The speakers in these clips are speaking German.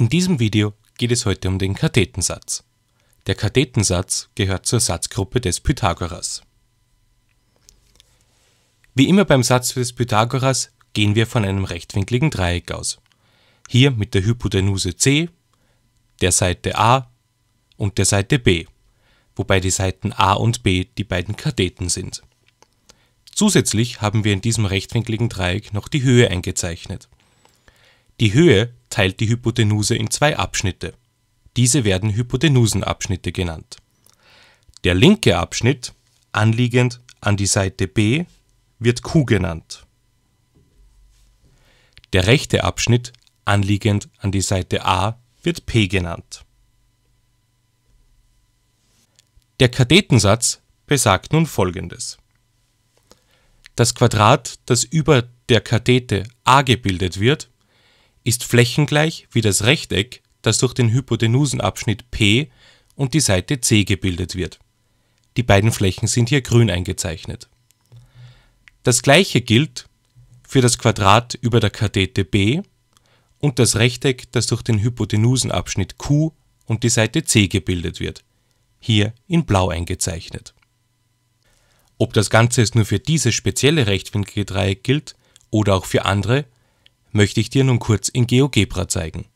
In diesem Video geht es heute um den Kathetensatz. Der Kathetensatz gehört zur Satzgruppe des Pythagoras. Wie immer beim Satz des Pythagoras gehen wir von einem rechtwinkligen Dreieck aus. Hier mit der Hypotenuse C, der Seite A und der Seite B, wobei die Seiten A und B die beiden Katheten sind. Zusätzlich haben wir in diesem rechtwinkligen Dreieck noch die Höhe eingezeichnet – die Höhe teilt die Hypotenuse in zwei Abschnitte. Diese werden Hypotenusenabschnitte genannt. Der linke Abschnitt, anliegend an die Seite B, wird Q genannt. Der rechte Abschnitt, anliegend an die Seite A, wird P genannt. Der Kathetensatz besagt nun folgendes. Das Quadrat, das über der Kathete a gebildet wird, ist flächengleich wie das Rechteck, das durch den Hypotenusenabschnitt P und die Seite C gebildet wird. Die beiden Flächen sind hier grün eingezeichnet. Das gleiche gilt für das Quadrat über der Kathete B und das Rechteck, das durch den Hypotenusenabschnitt Q und die Seite C gebildet wird, hier in blau eingezeichnet. Ob das Ganze jetzt nur für dieses spezielle rechtwinklige Dreieck gilt oder auch für andere, möchte ich dir nun kurz in GeoGebra zeigen.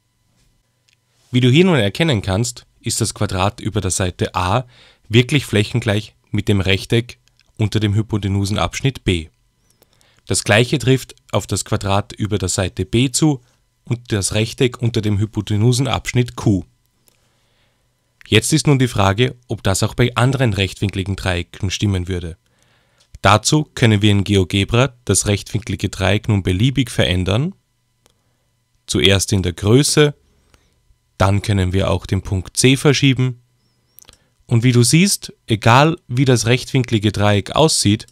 Wie du hier nun erkennen kannst, ist das Quadrat über der Seite A wirklich flächengleich mit dem Rechteck unter dem Hypotenusenabschnitt B. Das gleiche trifft auf das Quadrat über der Seite B zu und das Rechteck unter dem Hypotenusenabschnitt Q. Jetzt ist nun die Frage, ob das auch bei anderen rechtwinkligen Dreiecken stimmen würde. Dazu können wir in GeoGebra das rechtwinklige Dreieck nun beliebig verändern zuerst in der Größe, dann können wir auch den Punkt C verschieben. Und wie du siehst, egal wie das rechtwinklige Dreieck aussieht,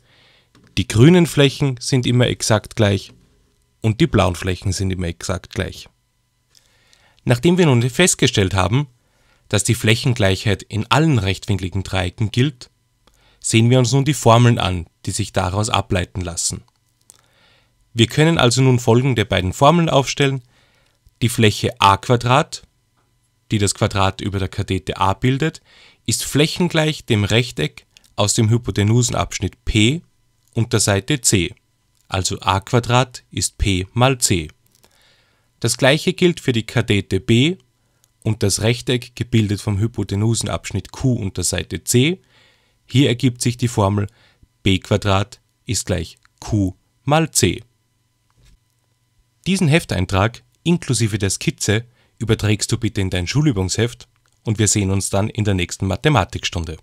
die grünen Flächen sind immer exakt gleich und die blauen Flächen sind immer exakt gleich. Nachdem wir nun festgestellt haben, dass die Flächengleichheit in allen rechtwinkligen Dreiecken gilt, sehen wir uns nun die Formeln an, die sich daraus ableiten lassen. Wir können also nun folgende beiden Formeln aufstellen, die Fläche a, die das Quadrat über der Kathete a bildet, ist flächengleich dem Rechteck aus dem Hypotenusenabschnitt P und der Seite C, also a ist P mal C. Das gleiche gilt für die Kathete B und das Rechteck gebildet vom Hypotenusenabschnitt Q und der Seite C. Hier ergibt sich die Formel b ist gleich q mal c. Diesen Hefteintrag inklusive der Skizze überträgst du bitte in dein Schulübungsheft und wir sehen uns dann in der nächsten Mathematikstunde